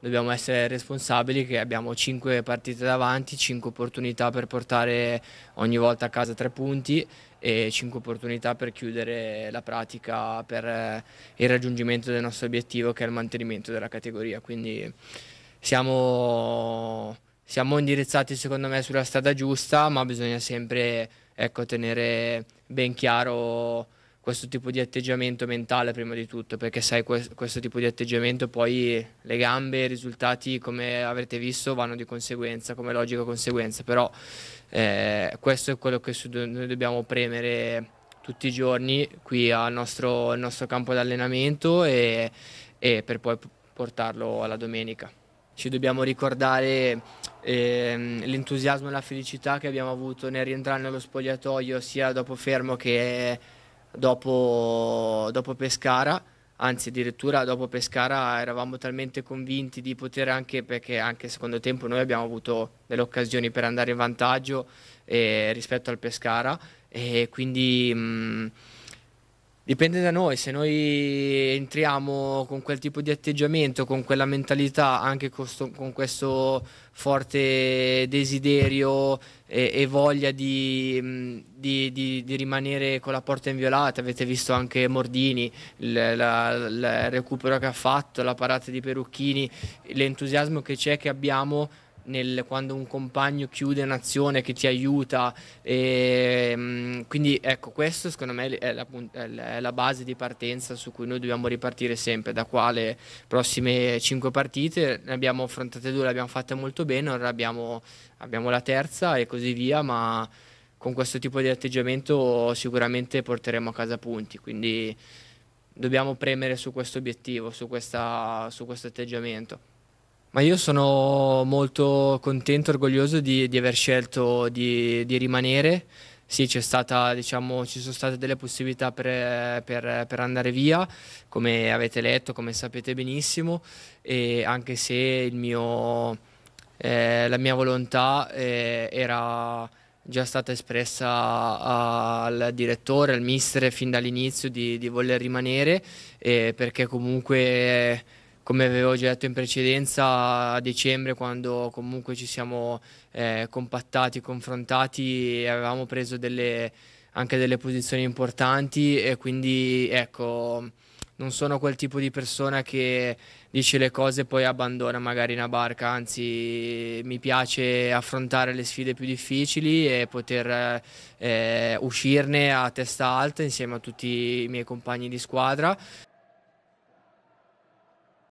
dobbiamo essere responsabili che abbiamo 5 partite davanti, 5 opportunità per portare ogni volta a casa 3 punti e 5 opportunità per chiudere la pratica per eh, il raggiungimento del nostro obiettivo che è il mantenimento della categoria. Quindi siamo, siamo indirizzati secondo me sulla strada giusta ma bisogna sempre ecco, tenere ben chiaro questo tipo di atteggiamento mentale prima di tutto, perché sai questo tipo di atteggiamento poi le gambe, i risultati come avrete visto vanno di conseguenza, come logica conseguenza, però eh, questo è quello che noi dobbiamo premere tutti i giorni qui al nostro, al nostro campo d'allenamento e, e per poi portarlo alla domenica ci dobbiamo ricordare ehm, l'entusiasmo e la felicità che abbiamo avuto nel rientrare nello spogliatoio sia dopo fermo che dopo, dopo Pescara anzi addirittura dopo Pescara eravamo talmente convinti di poter anche perché anche secondo tempo noi abbiamo avuto delle occasioni per andare in vantaggio eh, rispetto al Pescara e quindi mh, mm, Dipende da noi, se noi entriamo con quel tipo di atteggiamento, con quella mentalità, anche con, questo forte desiderio e, e voglia di, mm, di, di, di, rimanere con la porta inviolata, avete visto anche Mordini, il, la, il recupero che ha fatto, la parata di Perucchini, l'entusiasmo che c'è che abbiamo nel, quando un compagno chiude un'azione che ti aiuta. E, ehm, quindi ecco, questo secondo me è la, è la, base di partenza su cui noi dobbiamo ripartire sempre, da qua le prossime 5 partite, ne abbiamo affrontate due, le abbiamo fatte molto bene, ora abbiamo, abbiamo la terza e così via, ma con questo tipo di atteggiamento sicuramente porteremo a casa punti, quindi dobbiamo premere su questo obiettivo, su, questa, su questo atteggiamento. Ma io sono molto contento, orgoglioso di, di aver scelto di, di rimanere. Sì, stata, diciamo, ci sono state delle possibilità per, per, per, andare via, come avete letto, come sapete benissimo, e anche se mio, eh, la mia volontà eh, era già stata espressa al direttore, al mister fin dall'inizio di, di voler rimanere, eh, perché comunque come avevo già detto in precedenza, a dicembre, quando comunque ci siamo eh, compattati, confrontati, avevamo preso delle, anche delle posizioni importanti e quindi ecco, non sono quel tipo di persona che dice le cose e poi abbandona magari una barca, anzi mi piace affrontare le sfide più difficili e poter eh, uscirne a testa alta insieme a tutti i miei compagni di squadra.